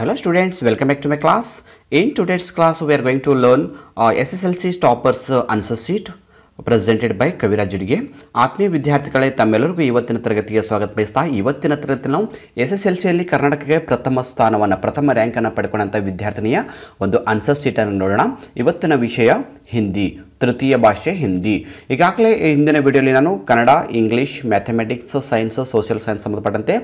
Hello students, welcome back to my class. In today's class we are to learn S S L C toppers Answer sheet presented by Kaviraj ಹುಡುಗೆ ಆತ್ಮೀಯ ವಿದ್ಯಾರ್ಥಿಗಳೇ ತಮ್ಮೆಲ್ಲರಿಗೂ ಇವತ್ತಿನ ತರಗತಿಗೆ ಸ್ವಾಗತ ಬಯಸ್ತಾ ಇವತ್ತಿನ ತರಗತಿ ನಾವು ಎಸ್ ಎಸ್ ಎಲ್ ಸಿಯಲ್ಲಿ ಕರ್ನಾಟಕಕ್ಕೆ ಪ್ರಥಮ ಸ್ಥಾನವನ್ನು ಪ್ರಥಮ ರ್ಯಾಂಕನ್ನು ಪಡ್ಕೊಂಡಂಥ ವಿದ್ಯಾರ್ಥಿನಿಯ ಒಂದು ಆನ್ಸರ್ ಸೀಟನ್ನು ನೋಡೋಣ ಇವತ್ತಿನ ವಿಷಯ ಹಿಂದಿ ತೃತೀಯ ಭಾಷೆ ಹಿಂದಿ ಈಗಾಗಲೇ ಹಿಂದಿನ ವಿಡಿಯೋಲಿ ನಾನು Kannada English mathematics science social science ಸಂಬಂಧಪಟ್ಟಂತೆ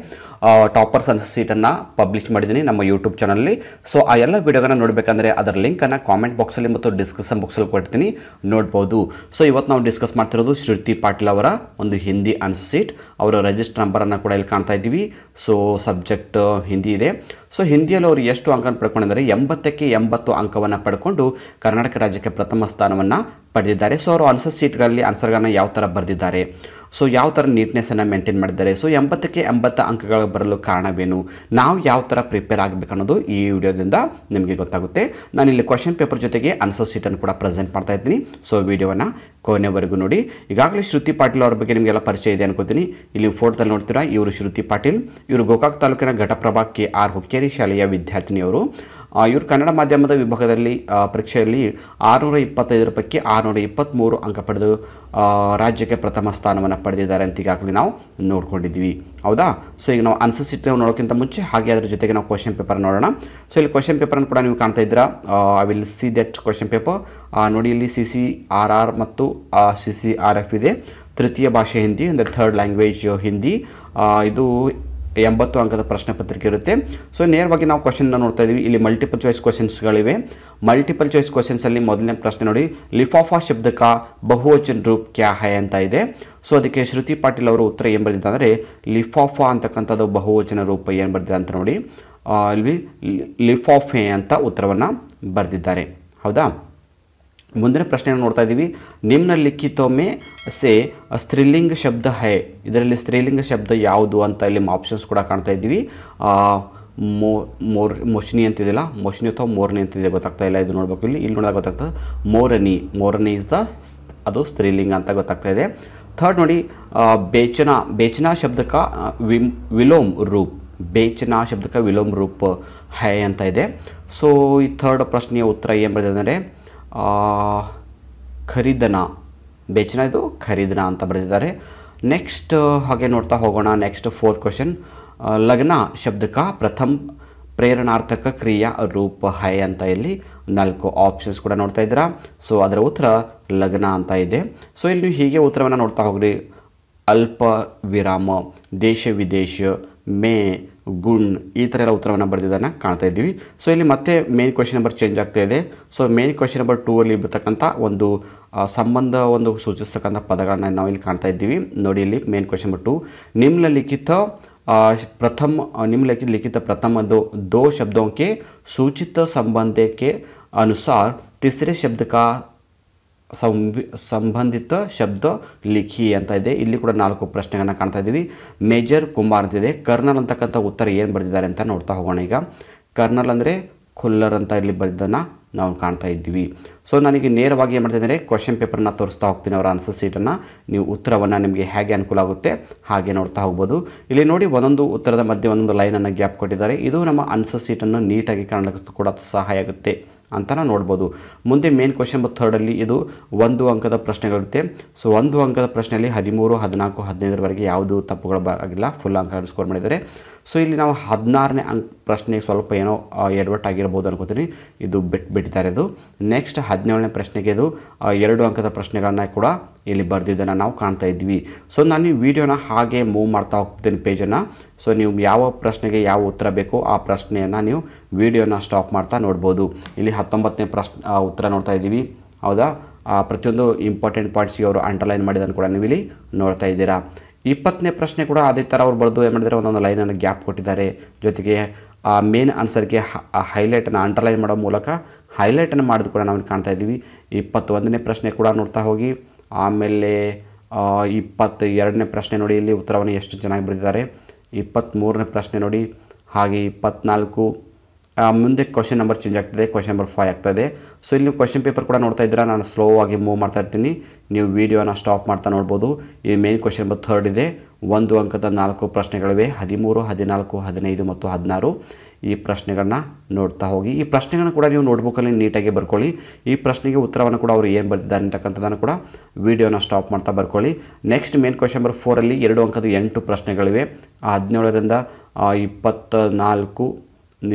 ಟಾಪರ್ಸ್ ಅನ್ಸ್ ಸೀಟನ್ನು ಪಬ್ಲಿಷ್ ಮಾಡಿದ್ದೀನಿ ನಮ್ಮ ಯೂಟ್ಯೂಬ್ ಚಾನಲಲ್ಲಿ ಸೊ ಆ ಎಲ್ಲ ವಿಡಿಯೋಗಳನ್ನು ನೋಡಬೇಕಂದ್ರೆ ಅದರ ಲಿಂಕನ್ನು ಕಾಮೆಂಟ್ ಬಾಕ್ಸಲ್ಲಿ ಮತ್ತು ಡಿಸ್ಕ್ರಿಪ್ಷನ್ ಬಾಕ್ಸಲ್ಲಿ ಕೊಡ್ತೀನಿ ನೋಡ್ಬೋದು ಸೊ ಇವತ್ತು ನಾವು ಡಿಸ್ಕಸ್ ಮಾಡ್ತಿರೋದು ಶ್ರುತಿ ಪಾಟೀಲ್ ಅವರ ಒಂದು ಹಿಂದಿ ಅನ್ಸ್ ಸೀಟ್ ಅವರ ರಿಜಿಸ್ಟರ್ ನಂಬರನ್ನು ಕೂಡ ಇಲ್ಲಿ ಕಾಣ್ತಾ ಇದ್ದೀವಿ ಸೊ ಸಬ್ಜೆಕ್ಟ್ ಹಿಂದಿ ಇದೆ ಸೊ ಹಿಂದಿಯಲ್ಲಿ ಅವರು ಎಷ್ಟು ಅಂಕವನ್ನು ಪಡ್ಕೊಂಡಿದ್ದಾರೆ ಎಂಬತ್ತಕ್ಕೆ ಎಂಬತ್ತು ಅಂಕವನ್ನು ಪಡ್ಕೊಂಡು ಕರ್ನಾಟಕ ರಾಜ್ಯಕ್ಕೆ ಪ್ರಥಮ ಸ್ಥಾನವನ್ನು ಪಡೆದಿದ್ದಾರೆ ಸೊ ಅವರು ಆನ್ಸರ್ ಸೀಟ್ಗಳಲ್ಲಿ ಆನ್ಸರ್ಗಳನ್ನು ಯಾವ ಥರ ಬರೆದಿದ್ದಾರೆ ಸೊ ಯಾವ ಥರ ನೀಟ್ನೆಸ್ಸನ್ನು ಮೇಂಟೈನ್ ಮಾಡಿದ್ದಾರೆ ಸೊ ಎಂಬತ್ತಕ್ಕೆ ಎಂಬತ್ತು ಅಂಕಗಳು ಬರಲು ಕಾರಣವೇನು ನಾವು ಯಾವ ಥರ ಪ್ರಿಪೇರ್ ಆಗಬೇಕು ಅನ್ನೋದು ಈ ವಿಡಿಯೋದಿಂದ ನಿಮಗೆ ಗೊತ್ತಾಗುತ್ತೆ ನಾನು ಇಲ್ಲಿ ಕ್ವಶನ್ ಪೇಪರ್ ಜೊತೆಗೆ ಆನ್ಸರ್ ಸೀಟನ್ನು ಕೂಡ ಪ್ರೆಸೆಂಟ್ ಮಾಡ್ತಾ ಇದ್ದೀನಿ ಸೊ ವಿಡಿಯೋವನ್ನು ಕೊನೆವರೆಗೂ ನೋಡಿ ಈಗಾಗಲೇ ಶ್ರುತಿ ಪಾಟೀಲ್ ಅವ್ರ ಬಗ್ಗೆ ನಿಮಗೆಲ್ಲ ಪರಿಚಯ ಇದೆ ಅನ್ಕೋತೀನಿ ಇಲ್ಲಿ ಫೋಟೋದಲ್ಲಿ ನೋಡ್ತೀರಾ ಇವರು ಶ್ರುತಿ ಪಾಟೀಲ್ ಇವರು ಗೋಕಾಕ್ ತಾಲೂಕಿನ ಘಟಪ್ರಭಾ ಕೆ ಆರ್ ಹುಕ್ಕೇರಿ ಶಾಲೆಯ ವಿದ್ಯಾರ್ಥಿನಿಯವರು ಇವರು ಕನ್ನಡ ಮಾಧ್ಯಮದ ವಿಭಾಗದಲ್ಲಿ ಪರೀಕ್ಷೆಯಲ್ಲಿ ಆರುನೂರ ಇಪ್ಪತ್ತೈದು ಪೈಕಿ ಆರುನೂರ ಇಪ್ಪತ್ತ್ಮೂರು ಅಂಕ ಪಡೆದು ರಾಜ್ಯಕ್ಕೆ ಪ್ರಥಮ ಸ್ಥಾನವನ್ನು ಪಡೆದಿದ್ದಾರೆ ಅಂತ ಈಗಾಗಲೇ ನಾವು ನೋಡ್ಕೊಂಡಿದ್ವಿ ಹೌದಾ ಸೊ ಈಗ ನಾವು ಆನ್ಸರ್ ಸಿಟ್ ನೋಡೋಕ್ಕಿಂತ ಮುಂಚೆ ಹಾಗೆ ಅದರ ಜೊತೆಗೆ ನಾವು ಕ್ವಶನ್ ಪೇಪರ್ ನೋಡೋಣ ಸೊ ಇಲ್ಲಿ ಕ್ವಶನ್ ಪೇಪರನ್ನು ಕೂಡ ನೀವು ಕಾಣ್ತಾ ಇದ್ದೀರಾ I will see that question paper ನೋಡಿ ಇಲ್ಲಿ ಸಿ ಸಿ ಆರ್ ಆರ್ ಮತ್ತು ಸಿ ಸಿ ಆರ್ ಎಫ್ ಇದೆ ತೃತೀಯ ಭಾಷೆ ಹಿಂದಿ ಅಂದರೆ ಥರ್ಡ್ ಲ್ಯಾಂಗ್ವೇಜ್ ಹಿಂದಿ ಇದು ಎಂಬತ್ತು ಅಂಕದ ಪ್ರಶ್ನೆ ಪತ್ರಿಕೆ ಇರುತ್ತೆ ಸೊ ನೇರವಾಗಿ ನಾವು ಕ್ವಶನ್ನ ನೋಡ್ತಾ ಇದ್ದೀವಿ ಇಲ್ಲಿ ಮಲ್ಟಿಪಲ್ ಚಾಯ್ಸ್ ಕ್ವಶನ್ಸ್ಗಳಿವೆ ಮಲ್ಟಿಪಲ್ ಚಾಯ್ಸ್ ಕ್ವಶನ್ಸಲ್ಲಿ ಮೊದಲನೇ ಪ್ರಶ್ನೆ ನೋಡಿ ಲಿಫಾಫಾ ಶಬ್ದಕ ಬಹುವಚನ ರೂಪ್ ಕ್ಯಾ ಹೈ ಅಂತ ಇದೆ ಸೊ ಅದಕ್ಕೆ ಶ್ರುತಿ ಪಾಟೀಲ್ ಅವರು ಉತ್ತರ ಏನು ಬರೆದಿದ್ದ ಅಂದರೆ ಲಿಫಾಫಾ ಅಂತಕ್ಕಂಥದ್ದು ಬಹುವಚನ ರೂಪ ಏನು ಬರೆದಿದೆ ಅಂತ ನೋಡಿ ಇಲ್ಲಿ ಲಿಫಾಫೆ ಅಂತ ಉತ್ತರವನ್ನು ಬರೆದಿದ್ದಾರೆ ಹೌದಾ ಮುಂದಿನ ಪ್ರಶ್ನೆ ನೋಡ್ತಾ ಇದ್ದೀವಿ ಲಿಖಿತೊಮ್ಮೆ ಸೆ ಸ್ತ್ರೀಲಿಂಗ ಶಬ್ದ ಹೈ ಇದರಲ್ಲಿ ಸ್ತ್ರೀಲಿಂಗ ಶಬ್ದ ಯಾವುದು ಅಂತ ಇಲ್ಲಿ ಆಪ್ಷನ್ಸ್ ಕೂಡ ಕಾಣ್ತಾ ಇದ್ದೀವಿ ಮೋ ಮೋರ್ ಮೋಷಿನಿ ಅಂತಿದೆಯಲ್ಲ ಮೋಷಿನಿ ಅಥವಾ ಮೋರ್ನಿ ಅಂತಿದೆ ಗೊತ್ತಾಗ್ತಾ ಇಲ್ಲ ಇದು ನೋಡಬೇಕು ಇಲ್ಲಿ ಇಲ್ಲಿ ನೋಡಿದಾಗ ಗೊತ್ತಾಗ್ತದೆ ಮೋರನಿ ಮೋರನಿ ಇಸ್ ದ ಅದು ಸ್ತ್ರೀಲಿಂಗ ಅಂತ ಗೊತ್ತಾಗ್ತಾ ಇದೆ ಥರ್ಡ್ ನೋಡಿ ಬೇಚನ ಬೇಚನ ಶಬ್ದಕ ವಿಮ್ ವಿಲೋಮ್ ರೂಪ್ ಬೇಚನ ಶಬ್ದಕ ವಿಲೋಮ್ ರೂಪ್ ಹೈ ಅಂತ ಇದೆ ಸೊ ಈ ಥರ್ಡ್ ಪ್ರಶ್ನೆಯ ಉತ್ತರ ಏನು ಬರ್ತದೆ ಅಂದರೆ ಖರೀದನ ಬೇಚನ ಇದು ಖರೀದನ ಅಂತ ಬರೆದಿದ್ದಾರೆ ನೆಕ್ಸ್ಟ್ ಹಾಗೆ ನೋಡ್ತಾ ಹೋಗೋಣ ನೆಕ್ಸ್ಟ್ ಫೋರ್ತ್ ಕ್ವೆಶನ್ ಲಗ್ನ ಶಬ್ದಕ ಪ್ರಥಮ ಪ್ರೇರಣಾರ್ಥಕ ಕ್ರಿಯಾ ರೂಪ ಹೈ ಅಂತ ಇಲ್ಲಿ ನಾಲ್ಕು ಆಪ್ಷನ್ಸ್ ಕೂಡ ನೋಡ್ತಾ ಇದ್ದೀರಾ ಸೊ ಅದರ ಉತ್ತರ ಲಗ್ನ ಅಂತ ಇದೆ ಸೊ ಇಲ್ಲಿ ಹೀಗೆ ಉತ್ತರವನ್ನು ನೋಡ್ತಾ ಹೋಗ್ರಿ ಅಲ್ಪ ವಿರಾಮ ದೇಶ ವಿದೇಶ ಮೇ ಗುಣ್ ಈ ಥರ ಎಲ್ಲ ಉತ್ತರವನ್ನು ಬರೆದಿದ್ದನ್ನು ಕಾಣ್ತಾ ಇದ್ದೀವಿ ಸೊ ಇಲ್ಲಿ ಮತ್ತೆ ಮೇನ್ ಕ್ವೆಶನ್ ನಂಬರ್ ಚೇಂಜ್ ಆಗ್ತಾ ಇದೆ so main question number two ಅಲ್ಲಿ ಇರ್ತಕ್ಕಂಥ ಒಂದು ಸಂಬಂಧ ಒಂದು ಸೂಚಿಸ್ತಕ್ಕಂಥ ಪದಗಳನ್ನ ನಾವು ಇಲ್ಲಿ ಕಾಣ್ತಾ ಇದ್ದೀವಿ ನೋಡಿ ಇಲ್ಲಿ ಮೇನ್ ಕ್ವೆಶನ್ ನಂಬರ್ ಟು ನಿಮ್ಮ ಲಿಖಿತ ಪ್ರಥಮ ನಿಮ್ಮ ಲಿಖಿತ ಲಿಖಿತ ಪ್ರಥಮ ದೋ ದೋ ಶಬ್ದಕ್ಕೆ ಸೂಚಿತ ಸಂಬಂಧಕ್ಕೆ ಅನುಸಾರ ತಿಸ್ರೆ ಶಬ್ದ ಸಂಬಂಧಿತ ಶಬ್ದ ಲಿಖಿ ಅಂತ ಇದೆ ಇಲ್ಲಿ ಕೂಡ ನಾಲ್ಕು ಪ್ರಶ್ನೆಗಳನ್ನು ಕಾಣ್ತಾ ಇದ್ದೀವಿ ಮೇಜರ್ ಕುಮಾರ್ ಅಂತಿದೆ ಕರ್ನಲ್ ಅಂತಕ್ಕಂಥ ಉತ್ತರ ಏನು ಬರೆದಿದ್ದಾರೆ ಅಂತ ನೋಡ್ತಾ ಹೋಗೋಣ ಈಗ ಕರ್ನಲ್ ಅಂದರೆ ಖುಲ್ಲರ್ ಅಂತ ಇಲ್ಲಿ ಬರೆದನ್ನು ನಾವು ಕಾಣ್ತಾ ಇದ್ದೀವಿ ಸೊ ನನಗೆ ನೇರವಾಗಿ ಏನು ಮಾಡ್ತಿದ್ದಾರೆ ಕ್ವಶನ್ ಪೇಪರ್ನ ತೋರಿಸ್ತಾ ಹೋಗ್ತೀನಿ ಅವರ ಆನ್ಸರ್ ಸೀಟನ್ನು ನೀವು ಉತ್ತರವನ್ನು ನಿಮಗೆ ಹೇಗೆ ಅನುಕೂಲ ಆಗುತ್ತೆ ಹಾಗೆ ನೋಡ್ತಾ ಹೋಗ್ಬೋದು ಇಲ್ಲಿ ನೋಡಿ ಒಂದೊಂದು ಉತ್ತರದ ಮಧ್ಯೆ ಒಂದೊಂದು ಲೈನನ್ನು ಗ್ಯಾಪ್ ಕೊಟ್ಟಿದ್ದಾರೆ ಇದು ನಮ್ಮ ಆನ್ಸರ್ ಸೀಟನ್ನು ನೀಟಾಗಿ ಕಾಣಲಿಕ್ಕೆ ಕೂಡ ಸಹಾಯ ಆಗುತ್ತೆ ಅಂತಲೂ ನೋಡ್ಬೋದು ಮುಂದೆ ಮೇನ್ ಕ್ವಶನ್ ಮತ್ತು ಥರ್ಡಲ್ಲಿ ಇದು ಒಂದು ಅಂಕದ ಪ್ರಶ್ನೆಗಳಿರುತ್ತೆ ಸೊ ಒಂದು ಅಂಕದ ಪ್ರಶ್ನೆಯಲ್ಲಿ ಹದಿಮೂರು ಹದಿನಾಲ್ಕು ಹದಿನೈದರವರೆಗೆ ಯಾವುದು ತಪ್ಪುಗಳು ಆಗಿಲ್ಲ ಫುಲ್ ಅಂಕ ಸ್ಕೋರ್ ಮಾಡಿದ್ದಾರೆ ಸೊ ಇಲ್ಲಿ ನಾವು ಹದಿನಾರನೇ ಅಂಕ್ ಪ್ರಶ್ನೆ ಸ್ವಲ್ಪ ಏನೋ ಎಡ್ವರ್ಟ್ ಆಗಿರ್ಬೋದು ಅನ್ಕೋತೀನಿ ಇದು ಬಿಟ್ ಬಿಟ್ಟಿದ್ದಾರೆ ನೆಕ್ಸ್ಟ್ ಹದಿನೇಳನೇ ಪ್ರಶ್ನೆಗೆ ಇದು ಎರಡು ಅಂಕದ ಪ್ರಶ್ನೆಗಳನ್ನು ಕೂಡ ಇಲ್ಲಿ ಬರೆದಿದ್ದನ್ನು ನಾವು ಕಾಣ್ತಾ ಇದ್ವಿ ಸೊ ನಾನು ಈ ವಿಡಿಯೋನ ಹಾಗೆ ಮೂವ್ ಮಾಡ್ತಾ ಹೋಗ್ತೀನಿ ಪೇಜನ್ನು ಸೊ ನೀವು ಯಾವ ಪ್ರಶ್ನೆಗೆ ಯಾವ ಉತ್ತರ ಬೇಕೋ ಆ ಪ್ರಶ್ನೆಯನ್ನು ನೀವು ವಿಡಿಯೋನ ಸ್ಟಾಪ್ ಮಾಡ್ತಾ ನೋಡ್ಬೋದು ಇಲ್ಲಿ ಹತ್ತೊಂಬತ್ತನೇ ಪ್ರಶ್ನೆ ಉತ್ತರ ನೋಡ್ತಾ ಇದ್ದೀವಿ ಹೌದಾ ಪ್ರತಿಯೊಂದು ಇಂಪಾರ್ಟೆಂಟ್ ಪಾಯಿಂಟ್ಸ್ಗೆ ಅವರು ಅಂಡರ್ಲೈನ್ ಮಾಡಿದ್ದನ್ನು ಕೂಡ ನೀವು ಇಲ್ಲಿ ನೋಡ್ತಾ ಇದ್ದೀರಾ ಇಪ್ಪತ್ತನೇ ಪ್ರಶ್ನೆ ಕೂಡ ಅದೇ ಥರ ಅವ್ರು ಬರೆದು ಏನು ಮಾಡಿದರೆ ಒಂದೊಂದು ಲೈನನ್ನು ಗ್ಯಾಪ್ ಕೊಟ್ಟಿದ್ದಾರೆ ಜೊತೆಗೆ ಆ ಮೇನ್ ಆನ್ಸರ್ಗೆ ಹೈಲೈಟನ್ನು ಅಂಡರ್ಲೈನ್ ಮಾಡೋ ಮೂಲಕ ಹೈಲೈಟನ್ನು ಮಾಡೋದು ಕೂಡ ನಾವು ಕಾಣ್ತಾ ಇದ್ದೀವಿ ಇಪ್ಪತ್ತೊಂದನೇ ಪ್ರಶ್ನೆ ಕೂಡ ನೋಡ್ತಾ ಹೋಗಿ ಆಮೇಲೆ ಇಪ್ಪತ್ತ ಎರಡನೇ ಪ್ರಶ್ನೆ ನೋಡಿ ಇಲ್ಲಿ ಉತ್ತರವನ್ನು ಎಷ್ಟು ಚೆನ್ನಾಗಿ ಬರೆದಿದ್ದಾರೆ ಇಪ್ಪತ್ತ್ಮೂರನೇ ಪ್ರಶ್ನೆ ನೋಡಿ ಹಾಗೆ ಇಪ್ಪತ್ತ್ನಾಲ್ಕು ಮುಂದೆ ಕ್ವಶನ್ ನಂಬರ್ ಚೇಂಜ್ ಆಗ್ತದೆ ಕ್ವಶನ್ ನಂಬರ್ ಫೈವ್ ಆಗ್ತದೆ ಸೊ ಇಲ್ಲಿ ನೀವು ಕ್ವಶನ್ ಪೇಪರ್ ಕೂಡ ನೋಡ್ತಾ ಇದ್ದೀರಾ ನಾನು ಸ್ಲೋ ಆಗಿ ಮೂವ್ ಮಾಡ್ತಾ ಇರ್ತೀನಿ ನೀವು ವೀಡಿಯೋನ ಸ್ಟಾಪ್ ಮಾಡ್ತಾ ನೋಡ್ಬೋದು ಈ ಮೇನ್ ಕ್ವಶನ್ ನಂಬರ್ ಥರ್ಡ್ ಇದೆ ಒಂದು ಅಂಕದ ನಾಲ್ಕು ಪ್ರಶ್ನೆಗಳಿವೆ ಹದಿಮೂರು ಹದಿನಾಲ್ಕು ಹದಿನೈದು ಮತ್ತು ಹದಿನಾರು ಈ ಪ್ರಶ್ನೆಗಳನ್ನ ನೋಡ್ತಾ ಹೋಗಿ ಈ ಪ್ರಶ್ನೆಗಳನ್ನ ಕೂಡ ನೀವು ನೋಟ್ಬುಕ್ಕಲ್ಲಿ ನೀಟಾಗಿ ಬರ್ಕೊಳ್ಳಿ ಈ ಪ್ರಶ್ನೆಗೆ ಉತ್ತರವನ್ನು ಕೂಡ ಅವರು ಏನು ಬರೆದಿದ್ದಾರೆ ಅಂತಕ್ಕಂಥದ್ದನ್ನು ಕೂಡ ವೀಡಿಯೋನ ಸ್ಟಾಪ್ ಮಾಡ್ತಾ ಬರ್ಕೊಳ್ಳಿ ನೆಕ್ಸ್ಟ್ ಮೇನ್ ಕ್ವಶನ್ ನಂಬರ್ ಫೋರಲ್ಲಿ ಎರಡು ಅಂಕದ ಎಂಟು ಪ್ರಶ್ನೆಗಳಿವೆ ಹದಿನೇಳರಿಂದ ನಾಲ್ಕು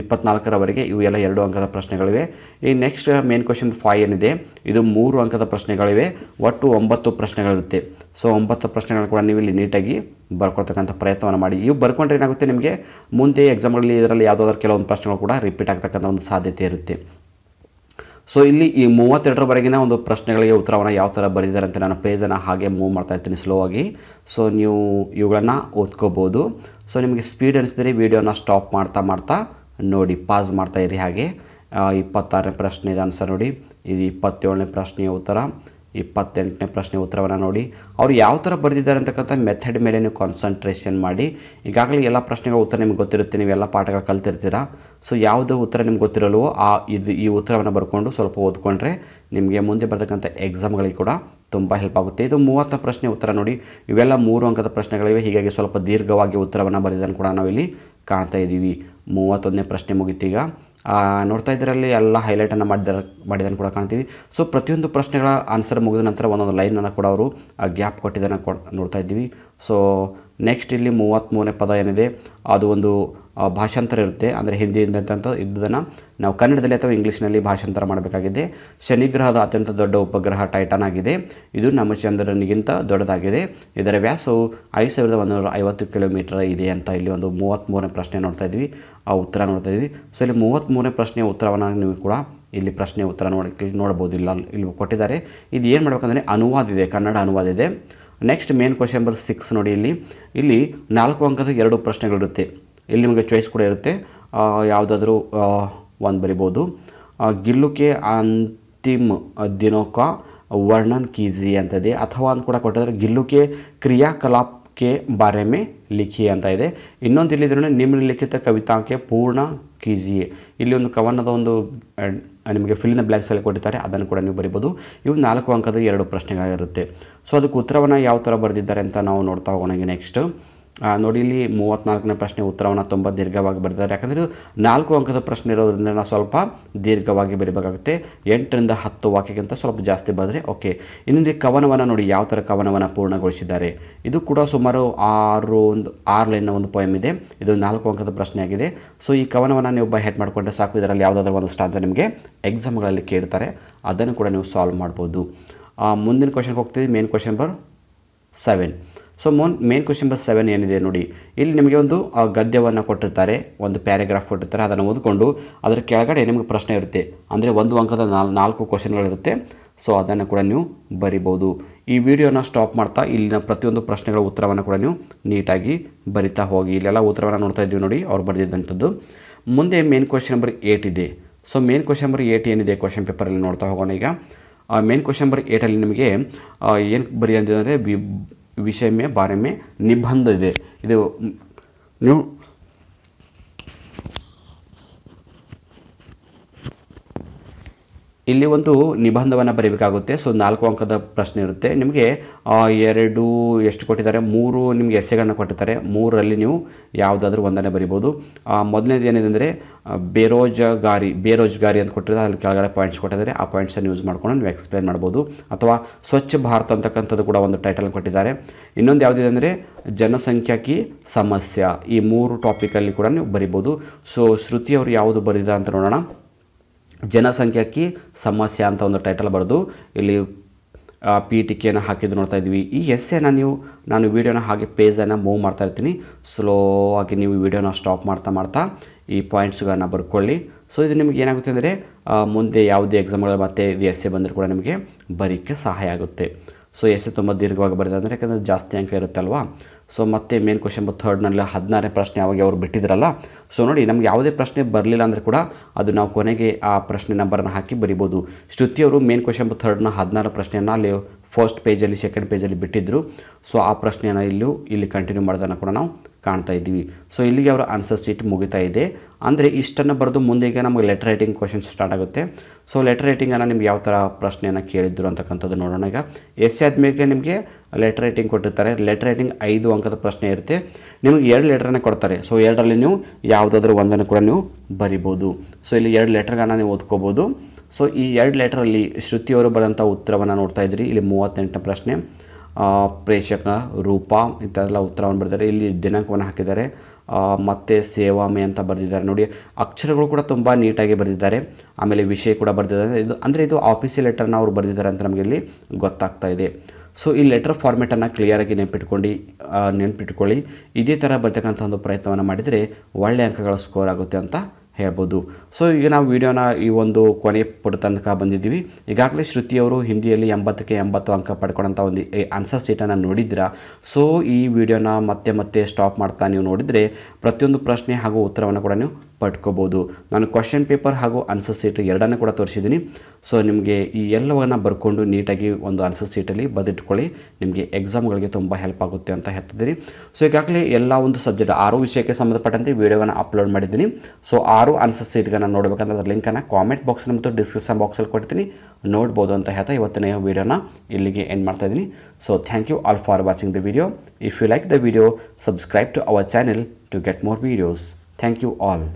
ಇಪ್ಪತ್ನಾಲ್ಕರವರೆಗೆ ಇವು ಎಲ್ಲ ಎರಡು ಅಂಕದ ಪ್ರಶ್ನೆಗಳಿವೆ ಈ ನೆಕ್ಸ್ಟ್ ಮೇನ್ ಕ್ವಶನ್ ಫೈ ಏನಿದೆ ಇದು ಮೂರು ಅಂಕದ ಪ್ರಶ್ನೆಗಳಿವೆ ಒಟ್ಟು ಒಂಬತ್ತು ಪ್ರಶ್ನೆಗಳಿರುತ್ತೆ ಸೊ ಒಂಬತ್ತು ಪ್ರಶ್ನೆಗಳು ಕೂಡ ನೀವು ಇಲ್ಲಿ ನೀಟಾಗಿ ಬರ್ಕೊಳ್ತಕ್ಕಂಥ ಪ್ರಯತ್ನವನ್ನು ಮಾಡಿ ಇವು ಬರ್ಕೊಂಡ್ರೆ ಏನಾಗುತ್ತೆ ನಿಮಗೆ ಮುಂದೆ ಎಕ್ಸಾಮ್ಗಳಲ್ಲಿ ಇದರಲ್ಲಿ ಯಾವುದಾದ್ರೂ ಕೆಲವೊಂದು ಪ್ರಶ್ನೆಗಳು ಕೂಡ ರಿಪೀಟ್ ಆಗ್ತಕ್ಕಂಥ ಒಂದು ಸಾಧ್ಯತೆ ಇರುತ್ತೆ ಸೊ ಇಲ್ಲಿ ಈ ಮೂವತ್ತೆರಡರವರೆಗಿನ ಒಂದು ಪ್ರಶ್ನೆಗಳಿಗೆ ಉತ್ತರವನ್ನು ಯಾವ ಥರ ಬರೆದಿದ್ದಾರೆ ಅಂತ ನಾನು ಪೇಜನ್ನು ಹಾಗೆ ಮೂವ್ ಮಾಡ್ತಾ ಇರ್ತೀನಿ ಸ್ಲೋ ಆಗಿ ಸೊ ನೀವು ಇವುಗಳನ್ನು ಓದ್ಕೋಬೋದು ಸೊ ನಿಮಗೆ ಸ್ಪೀಡ್ ಅನಿಸಿದರೆ ವೀಡಿಯೋನ ಸ್ಟಾಪ್ ಮಾಡ್ತಾ ಮಾಡ್ತಾ ನೋಡಿ ಪಾಸ್ ಮಾಡ್ತಾಯಿರಿ ಹಾಗೆ ಇಪ್ಪತ್ತಾರನೇ ಇದೆ ಆನ್ಸರ್ ನೋಡಿ ಇದು ಇಪ್ಪತ್ತೇಳನೇ ಪ್ರಶ್ನೆಯ ಉತ್ತರ ಇಪ್ಪತ್ತೆಂಟನೇ ಪ್ರಶ್ನೆ ಉತ್ತರವನ್ನು ನೋಡಿ ಅವರು ಯಾವ ಥರ ಬರೆದಿದ್ದಾರೆ ಅಂತಕ್ಕಂಥ ಮೆಥಡ್ ಮೇಲೆ ನೀವು ಕಾನ್ಸಂಟ್ರೇಷನ್ ಮಾಡಿ ಈಗಾಗಲೇ ಎಲ್ಲ ಪ್ರಶ್ನೆಗಳ ಉತ್ತರ ನಿಮ್ಗೆ ಗೊತ್ತಿರುತ್ತೆ ನೀವು ಎಲ್ಲ ಪಾಠಗಳು ಕಲ್ತಿರ್ತೀರ ಸೊ ಯಾವುದು ಉತ್ತರ ನಿಮ್ಗೆ ಗೊತ್ತಿರಲ್ವೋ ಆ ಇದು ಈ ಉತ್ತರವನ್ನು ಬರ್ಕೊಂಡು ಸ್ವಲ್ಪ ಓದ್ಕೊಂಡ್ರೆ ನಿಮಗೆ ಮುಂದೆ ಬರ್ತಕ್ಕಂಥ ಎಕ್ಸಾಮ್ಗಳಿಗೆ ಕೂಡ ತುಂಬ ಹೆಲ್ಪ್ ಆಗುತ್ತೆ ಇದು ಮೂವತ್ತ ಪ್ರಶ್ನೆ ಉತ್ತರ ನೋಡಿ ಇವೆಲ್ಲ ಮೂರು ಅಂಕದ ಪ್ರಶ್ನೆಗಳಿವೆ ಹೀಗಾಗಿ ಸ್ವಲ್ಪ ದೀರ್ಘವಾಗಿ ಉತ್ತರವನ್ನು ಬರೆದನ್ನು ಕೂಡ ನಾವಿಲ್ಲಿ ಕಾಣ್ತಾ ಇದ್ದೀವಿ ಮೂವತ್ತೊಂದನೇ ಪ್ರಶ್ನೆ ಮುಗೀತೀಗ ನೋಡ್ತಾ ಇದ್ರಲ್ಲಿ ಎಲ್ಲ ಹೈಲೈಟನ್ನು ಮಾಡಿದ ಮಾಡಿದ್ದನ್ನು ಕೂಡ ಕಾಣ್ತೀವಿ ಸೊ ಪ್ರತಿಯೊಂದು ಪ್ರಶ್ನೆಗಳ ಆನ್ಸರ್ ಮುಗಿದ ನಂತರ ಒಂದೊಂದು ಲೈನನ್ನು ಕೂಡ ಅವರು ಗ್ಯಾಪ್ ಕೊಟ್ಟಿದ್ದನ್ನು ಕೊ ನೋಡ್ತಾ ಇದ್ದೀವಿ ಸೊ ನೆಕ್ಸ್ಟ್ ಇಲ್ಲಿ ಮೂವತ್ತ್ಮೂರನೇ ಪದ ಏನಿದೆ ಅದು ಒಂದು ಭಾಷಾಂತರ ಇರುತ್ತೆ ಅಂದರೆ ಹಿಂದಿಯಿಂದ ಇದ್ದುದನ್ನು ನಾವು ಕನ್ನಡದಲ್ಲಿ ಅಥವಾ ಇಂಗ್ಲೀಷ್ನಲ್ಲಿ ಭಾಷಾಂತರ ಮಾಡಬೇಕಾಗಿದೆ ಶನಿಗ್ರಹದ ಅತ್ಯಂತ ದೊಡ್ಡ ಉಪಗ್ರಹ ಟೈಟನ್ ಆಗಿದೆ ಇದು ನಮ್ಮ ಚಂದ್ರನಿಗಿಂತ ದೊಡ್ಡದಾಗಿದೆ ಇದರ ವ್ಯಾಸವು ಐದು ಸಾವಿರದ ಒಂದೂರ ಐವತ್ತು ಕಿಲೋಮೀಟರ್ ಇದೆ ಅಂತ ಇಲ್ಲಿ ಒಂದು ಮೂವತ್ತ್ಮೂರನೇ ಪ್ರಶ್ನೆ ನೋಡ್ತಾ ಇದ್ವಿ ಆ ಉತ್ತರ ನೋಡ್ತಾ ಇದ್ವಿ ಸೊ ಇಲ್ಲಿ ಮೂವತ್ತ್ಮೂರನೇ ಪ್ರಶ್ನೆಯ ಉತ್ತರವನ್ನು ನೀವು ಕೂಡ ಇಲ್ಲಿ ಪ್ರಶ್ನೆ ಉತ್ತರ ನೋಡಿ ನೋಡ್ಬೋದು ಇಲ್ಲ ಇಲ್ಲಿ ಕೊಟ್ಟಿದ್ದಾರೆ ಇದು ಏನು ಮಾಡಬೇಕಂದ್ರೆ ಇದೆ ಕನ್ನಡ ಅನುವಾದ ಇದೆ next main question number six ನೋಡಿ ಇಲ್ಲಿ ಇಲ್ಲಿ ನಾಲ್ಕು ಅಂಕದ ಎರಡು ಪ್ರಶ್ನೆಗಳಿರುತ್ತೆ ಇಲ್ಲಿ ನಿಮಗೆ ಚಾಯ್ಸ್ ಕೂಡ ಇರುತ್ತೆ ಯಾವುದಾದ್ರೂ ಒಂದು ಬರಿಬೋದು ಗಿಲ್ಲುಕೆ ಅಂತಿಮ ದಿನೋಕ ವರ್ಣನ್ ಅಂತ ಇದೆ ಅಥವಾ ಅಂತ ಕೂಡ ಕೊಟ್ಟಿದ್ದಾರೆ ಗಿಲ್ಲುಕೆ ಕ್ರಿಯಾಕಲಾಪಕ್ಕೆ ಬಾರೆಮೆ ಲಿಖಿ ಅಂತ ಇದೆ ಇನ್ನೊಂದು ಇಲ್ಲಿದ್ರೆ ಲಿಖಿತ ಕವಿತಾಂಕೆ ಪೂರ್ಣ ಕೀಜಿ ಇಲ್ಲಿ ಒಂದು ಕವನದ ಒಂದು ನಿಮಗೆ ಫಿಲ್ಲಿನ ಬ್ಲ್ಯಾಂಕ್ಸಲ್ಲಿ ಕೊಟ್ಟಿದ್ದಾರೆ ಅದನ್ನು ಕೂಡ ನೀವು ಬರಿಬೋದು ಇವು ನಾಲ್ಕು ಅಂಕದ ಎರಡು ಪ್ರಶ್ನೆಗಳಿರುತ್ತೆ ಸೊ ಅದಕ್ಕೆ ಉತ್ತರವನ್ನು ಯಾವ ಥರ ಬರೆದಿದ್ದಾರೆ ಅಂತ ನಾವು ನೋಡ್ತಾ ಹೋಗೋಣ ನೆಕ್ಸ್ಟ್ ನೋಡಿ ಇಲ್ಲಿ ಮೂವತ್ತ್ನಾಲ್ಕನೇ ಪ್ರಶ್ನೆ ಉತ್ತರವನ್ನು ತುಂಬ ದೀರ್ಘವಾಗಿ ಬರೆದಿದ್ದಾರೆ ಯಾಕಂದರೆ ಇದು ನಾಲ್ಕು ಅಂಕದ ಪ್ರಶ್ನೆ ಇರೋದ್ರಿಂದ ನಾವು ಸ್ವಲ್ಪ ದೀರ್ಘವಾಗಿ ಬರೀಬೇಕಾಗುತ್ತೆ ಎಂಟರಿಂದ ಹತ್ತು ವಾಕ್ಯಕ್ಕಿಂತ ಸ್ವಲ್ಪ ಜಾಸ್ತಿ ಬಂದರೆ ಓಕೆ ಇನ್ನೊಂದು ಕವನವನ್ನು ನೋಡಿ ಯಾವ ಥರ ಕವನವನ್ನು ಪೂರ್ಣಗೊಳಿಸಿದ್ದಾರೆ ಇದು ಕೂಡ ಸುಮಾರು ಆರು ಒಂದು ಆರು ಲೈನ್ನ ಒಂದು ಪೊಯಮ್ ಇದೆ ಇದು ನಾಲ್ಕು ಅಂಕದ ಪ್ರಶ್ನೆ ಆಗಿದೆ ಸೊ ಈ ಕವನವನ್ನು ನೀವು ಬೈ ಹೆಟ್ ಮಾಡಿಕೊಂಡ್ರೆ ಸಾಕು ಇದರಲ್ಲಿ ಯಾವುದಾದ್ರೂ ಒಂದು ಸ್ಟಾಂಜ ನಿಮಗೆ ಎಕ್ಸಾಮ್ಗಳಲ್ಲಿ ಕೇಳ್ತಾರೆ ಅದನ್ನು ಕೂಡ ನೀವು ಸಾಲ್ವ್ ಮಾಡ್ಬೋದು ಮುಂದಿನ ಕ್ವಶನ್ಗೆ ಹೋಗ್ತೀವಿ main question number seven so main main question number seven ಏನಿದೆ ನೋಡಿ ಇಲ್ಲಿ ನಿಮಗೆ ಒಂದು ಗದ್ಯವನ್ನು ಕೊಟ್ಟಿರ್ತಾರೆ ಒಂದು ಪ್ಯಾರಾಗ್ರಾಫ್ ಕೊಟ್ಟಿರ್ತಾರೆ ಅದನ್ನು ಓದಿಕೊಂಡು ಅದರ ಕೆಳಗಡೆ ನಿಮಗೆ ಪ್ರಶ್ನೆ ಇರುತ್ತೆ ಅಂದರೆ ಒಂದು ಅಂಕದ ನಾಲ್ ನಾಲ್ಕು ಕ್ವಶನ್ಗಳಿರುತ್ತೆ ಸೊ ಅದನ್ನು ಕೂಡ ನೀವು ಬರಿಬೋದು ಈ ವಿಡಿಯೋನ ಸ್ಟಾಪ್ ಮಾಡ್ತಾ ಇಲ್ಲಿನ ಪ್ರತಿಯೊಂದು ಪ್ರಶ್ನೆಗಳ ಉತ್ತರವನ್ನು ಕೂಡ ನೀವು ನೀಟಾಗಿ ಬರಿತಾ ಹೋಗಿ ಇಲ್ಲೆಲ್ಲ ಉತ್ತರವನ್ನು ನೋಡ್ತಾ ಇದ್ದೀವಿ ನೋಡಿ ಅವ್ರು ಬರೆದಿದ್ದಂಥದ್ದು ಮುಂದೆ ಮೇನ್ ಕ್ವಶನ್ ನಂಬರ್ ಏಟ್ ಇದೆ so main question number eight ಏನಿದೆ ಕ್ವಶನ್ ಪೇಪರಲ್ಲಿ ನೋಡ್ತಾ ಹೋಗೋಣ ಈಗ ಮೇನ್ ಕ್ವಶನ್ ನಂಬರ್ ಏಟಲ್ಲಿ ನಿಮಗೆ ಏನು ಬರೀ ಅಂತಂದರೆ ವಿ ವಿಷಯ ಮೇ ಮೇಲೆ ನಿಬಂಧ ಇದೆ ಇದು ನೀವು ಇಲ್ಲಿ ಒಂದು ನಿಬಂಧವನ್ನು ಬರೀಬೇಕಾಗುತ್ತೆ ಸೊ ನಾಲ್ಕು ಅಂಕದ ಪ್ರಶ್ನೆ ಇರುತ್ತೆ ನಿಮಗೆ ಎರಡು ಎಷ್ಟು ಕೊಟ್ಟಿದ್ದಾರೆ ಮೂರು ನಿಮಗೆ ಎಸೆಗಳನ್ನ ಕೊಟ್ಟಿದ್ದಾರೆ ಮೂರರಲ್ಲಿ ನೀವು ಯಾವುದಾದ್ರೂ ಒಂದನ್ನೇ ಬರಿಬೋದು ಮೊದಲನೇದು ಏನಿದೆ ಅಂದರೆ ಬೇರೋಜ್ಗಾರಿ ಬೇರೋಜ್ಗಾರಿ ಅಂತ ಕೊಟ್ಟಿದ್ದಾರೆ ಅಲ್ಲಿ ಕೆಳಗಡೆ ಪಾಯಿಂಟ್ಸ್ ಕೊಟ್ಟಿದ್ದಾರೆ ಆ ಪಾಯಿಂಟ್ಸನ್ನು ಯೂಸ್ ಮಾಡ್ಕೊಂಡು ನೀವು ಎಕ್ಸ್ಪ್ಲೇನ್ ಮಾಡ್ಬೋದು ಅಥವಾ ಸ್ವಚ್ಛ ಭಾರತ ಅಂತಕ್ಕಂಥದ್ದು ಕೂಡ ಒಂದು ಟೈಟಲ್ ಕೊಟ್ಟಿದ್ದಾರೆ ಇನ್ನೊಂದು ಯಾವುದಿದೆ ಅಂದರೆ ಜನಸಂಖ್ಯಾಕಿ ಸಮಸ್ಯೆ ಈ ಮೂರು ಟಾಪಿಕಲ್ಲಿ ಕೂಡ ನೀವು ಬರಿಬೋದು ಸೊ ಶ್ರುತಿ ಅವರು ಯಾವುದು ಬರೀದ ಅಂತ ನೋಡೋಣ ಜನಸಂಖ್ಯಾಕಿ ಸಮಸ್ಯೆ ಅಂತ ಒಂದು ಟೈಟಲ್ ಬರೆದು ಇಲ್ಲಿ ಪಿ ಪೀಠಿಕೆಯನ್ನು ಹಾಕಿದ್ದು ನೋಡ್ತಾ ಇದ್ವಿ ಈ ಎಸ್ಸೆನ ನೀವು ನಾನು ವೀಡಿಯೋನ ಹಾಗೆ ಪೇಜನ್ನು ಮೂವ್ ಮಾಡ್ತಾ ಇರ್ತೀನಿ ಸ್ಲೋ ಆಗಿ ನೀವು ವಿಡಿಯೋನ ಸ್ಟಾಪ್ ಮಾಡ್ತಾ ಮಾಡ್ತಾ ಈ ಪಾಯಿಂಟ್ಸ್ಗಳನ್ನು ಬರ್ಕೊಳ್ಳಿ ಸೊ ಇದು ನಿಮಗೆ ಏನಾಗುತ್ತೆ ಅಂದರೆ ಮುಂದೆ ಯಾವುದೇ ಎಕ್ಸಾಮ್ಗಳು ಮತ್ತೆ ಇದು ಎ ಬಂದರೂ ಕೂಡ ನಿಮಗೆ ಬರೀಕ್ಕೆ ಸಹಾಯ ಆಗುತ್ತೆ ಸೊ ಎಸ್ ಎ ತುಂಬ ದೀರ್ಘವಾಗಿ ಬರೀದೆ ಅಂದರೆ ಯಾಕಂದರೆ ಜಾಸ್ತಿ ಅಂಕ ಇರುತ್ತಲ್ವ ಸೊ ಮತ್ತೆ ಮೇನ್ ಕ್ವಶನ್ ಥರ್ಡ್ನಲ್ಲಿ ಹದಿನಾರನೇ ಪ್ರಶ್ನೆ ಯಾವಾಗ ಅವ್ರು ಬಿಟ್ಟಿದ್ರಲ್ಲ ಸೊ ನೋಡಿ ನಮ್ಗೆ ಯಾವುದೇ ಪ್ರಶ್ನೆ ಬರಲಿಲ್ಲ ಅಂದರೆ ಕೂಡ ಅದು ನಾವು ಕೊನೆಗೆ ಆ ಪ್ರಶ್ನೆ ನಂಬರನ್ನು ಹಾಕಿ ಬರಿಬೋದು ಶ್ರುತಿಯವರು ಮೇನ್ ಕ್ವೆಶನ್ ಥರ್ಡ್ನ ಹದಿನಾರು ಪ್ರಶ್ನೆಯನ್ನು ಅಲ್ಲಿ ಫಸ್ಟ್ ಪೇಜಲ್ಲಿ ಸೆಕೆಂಡ್ ಪೇಜಲ್ಲಿ ಬಿಟ್ಟಿದ್ದರು ಸೊ ಆ ಪ್ರಶ್ನೆಯನ್ನು ಇಲ್ಲೂ ಇಲ್ಲಿ ಕಂಟಿನ್ಯೂ ಮಾಡೋದನ್ನು ಕೂಡ ನಾವು ಕಾಣ್ತಾ ಇದ್ದೀವಿ ಸೊ ಇಲ್ಲಿಗೆ ಅವರ ಆನ್ಸರ್ ಶೀಟ್ ಮುಗಿತಾ ಇದೆ ಅಂದರೆ ಇಷ್ಟನ್ನು ಬರೆದು ಮುಂದೆಗೆ ನಮಗೆ ಲೆಟರ್ ರೈಟಿಂಗ್ ಕ್ವಶನ್ ಸ್ಟಾರ್ಟ್ ಆಗುತ್ತೆ ಸೊ ಲೆಟರ್ ರೈಟಿಂಗನ್ನು ನಿಮ್ಗೆ ಯಾವ ಥರ ಪ್ರಶ್ನೆಯನ್ನು ಕೇಳಿದ್ರು ಅಂತಕ್ಕಂಥದ್ದು ನೋಡೋಣ ಈಗ ಎಸ್ ಸಿ ಆದಮೇಲೆ ನಿಮಗೆ ಲೆಟರ್ ರೈಟಿಂಗ್ ಕೊಟ್ಟಿರ್ತಾರೆ ಲೆಟರ್ ರೈಟಿಂಗ್ ಐದು ಅಂಕದ ಪ್ರಶ್ನೆ ಇರುತ್ತೆ ನಿಮಗೆ ಎರಡು ಲೆಟರನ್ನು ಕೊಡ್ತಾರೆ ಸೊ ಎರಡರಲ್ಲಿ ನೀವು ಯಾವುದಾದ್ರೂ ಒಂದನ್ನು ಕೂಡ ನೀವು ಬರಿಬೋದು ಸೊ ಇಲ್ಲಿ ಎರಡು ಲೆಟರ್ಗಳನ್ನು ನೀವು ಓದ್ಕೋಬೋದು ಸೊ ಈ ಎರಡು ಲೆಟರಲ್ಲಿ ಶ್ರುತಿಯವರು ಬರೋಂಥ ಉತ್ತರವನ್ನು ನೋಡ್ತಾ ಇದ್ರಿ ಇಲ್ಲಿ ಮೂವತ್ತೆಂಟನೇ ಪ್ರಶ್ನೆ ಪ್ರೇಕ್ಷಕ ರೂಪ ಇಂಥದ್ದೆಲ್ಲ ಉತ್ತರವನ್ನು ಬರೆದಿದ್ದಾರೆ ಇಲ್ಲಿ ದಿನಾಂಕವನ್ನು ಹಾಕಿದ್ದಾರೆ ಮತ್ತು ಸೇವಾಮೆ ಅಂತ ಬರೆದಿದ್ದಾರೆ ನೋಡಿ ಅಕ್ಷರಗಳು ಕೂಡ ತುಂಬ ನೀಟಾಗಿ ಬರೆದಿದ್ದಾರೆ ಆಮೇಲೆ ವಿಷಯ ಕೂಡ ಬರೆದಿದ್ದಾರೆ ಇದು ಅಂದರೆ ಇದು ಆಫೀಸಿಯ ಲೆಟರ್ನ ಅವರು ಬರೆದಿದ್ದಾರೆ ಅಂತ ನಮಗೆ ಇಲ್ಲಿ ಗೊತ್ತಾಗ್ತಾ ಇದೆ ಸೊ ಈ ಲೆಟರ್ ಫಾರ್ಮೆಟನ್ನು ಕ್ಲಿಯರಾಗಿ ನೆನಪಿಟ್ಕೊಂಡು ನೆನಪಿಟ್ಕೊಳ್ಳಿ ಇದೇ ಥರ ಬರ್ತಕ್ಕಂಥ ಒಂದು ಪ್ರಯತ್ನವನ್ನು ಮಾಡಿದರೆ ಒಳ್ಳೆಯ ಅಂಕಗಳ ಸ್ಕೋರ್ ಆಗುತ್ತೆ ಅಂತ ಹೇಳ್ಬೋದು ಸೊ ಈಗ ನಾವು ವಿಡಿಯೋನ ಈ ಒಂದು ಕೊನೆ ಪುಟ ತನಕ ಬಂದಿದ್ದೀವಿ ಈಗಾಗಲೇ ಶ್ರುತಿಯವರು ಹಿಂದಿಯಲ್ಲಿ ಎಂಬತ್ತಕ್ಕೆ ಎಂಬತ್ತು ಅಂಕ ಪಡ್ಕೊಳ್ಳೋಂಥ ಒಂದು ಆನ್ಸರ್ ಸೀಟನ್ನು ನೋಡಿದ್ದೀರಾ ಸೊ ಈ ವಿಡಿಯೋನ ಮತ್ತೆ ಮತ್ತೆ ಸ್ಟಾಪ್ ಮಾಡ್ತಾ ನೀವು ನೋಡಿದರೆ ಪ್ರತಿಯೊಂದು ಪ್ರಶ್ನೆ ಹಾಗೂ ಉತ್ತರವನ್ನು ಕೂಡ ನೀವು ಪಡ್ಕೋಬೋದು ನಾನು ಕ್ವಶನ್ ಪೇಪರ್ ಹಾಗೂ ಆನ್ಸರ್ ಸೀಟ್ ಎರಡನ್ನೂ ಕೂಡ ತೋರಿಸಿದ್ದೀನಿ ಸೊ ನಿಮಗೆ ಈ ಎಲ್ಲವನ್ನು ಬರ್ಕೊಂಡು ನೀಟಾಗಿ ಒಂದು ಆನ್ಸರ್ ಸೀಟಲ್ಲಿ ಬದಿಟ್ಕೊಳ್ಳಿ ನಿಮಗೆ ಎಕ್ಸಾಮ್ಗಳಿಗೆ ತುಂಬ ಹೆಲ್ಪ್ ಆಗುತ್ತೆ ಅಂತ ಹೇಳ್ತಿದ್ದೀನಿ ಸೊ ಈಗಾಗಲೇ ಎಲ್ಲ ಒಂದು ಸಬ್ಜೆಕ್ಟ್ ಆರು ವಿಷಯಕ್ಕೆ ಸಂಬಂಧಪಟ್ಟಂತೆ ವಿಡಿಯೋವನ್ನು ಅಪ್ಲೋಡ್ ಮಾಡಿದ್ದೀನಿ ಸೊ ಆರು ಆನ್ಸರ್ ಸೀಟ್ಗಳನ್ನು ನೋಡಬೇಕಂದ್ರೆ ಅದರ ಲಿಂಕನ್ನು ಕಾಮೆಂಟ್ ಬಾಕ್ಸಲ್ಲಿ ಮತ್ತು ಡಿಸ್ಕ್ರಿಪ್ಷನ್ ಬಾಕ್ಸಲ್ಲಿ ಕೊಡ್ತೀನಿ ನೋಡ್ಬೋದು ಅಂತ ಹೇಳ್ತಾ ಇವತ್ತಿನ ವೀಡಿಯೋನ ಇಲ್ಲಿಗೆ ಎಂಡ್ ಮಾಡ್ತಾ ಇದ್ದೀನಿ so thank you all for watching the video if you like the video subscribe to our channel to get more videos thank you all